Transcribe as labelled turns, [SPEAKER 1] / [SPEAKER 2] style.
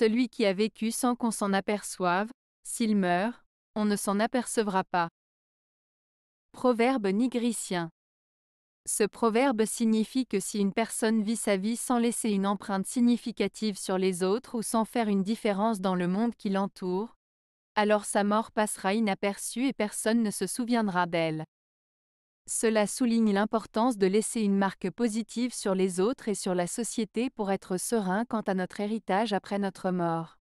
[SPEAKER 1] Celui qui a vécu sans qu'on s'en aperçoive, s'il meurt, on ne s'en apercevra pas. Proverbe nigricien Ce proverbe signifie que si une personne vit sa vie sans laisser une empreinte significative sur les autres ou sans faire une différence dans le monde qui l'entoure, alors sa mort passera inaperçue et personne ne se souviendra d'elle. Cela souligne l'importance de laisser une marque positive sur les autres et sur la société pour être serein quant à notre héritage après notre mort.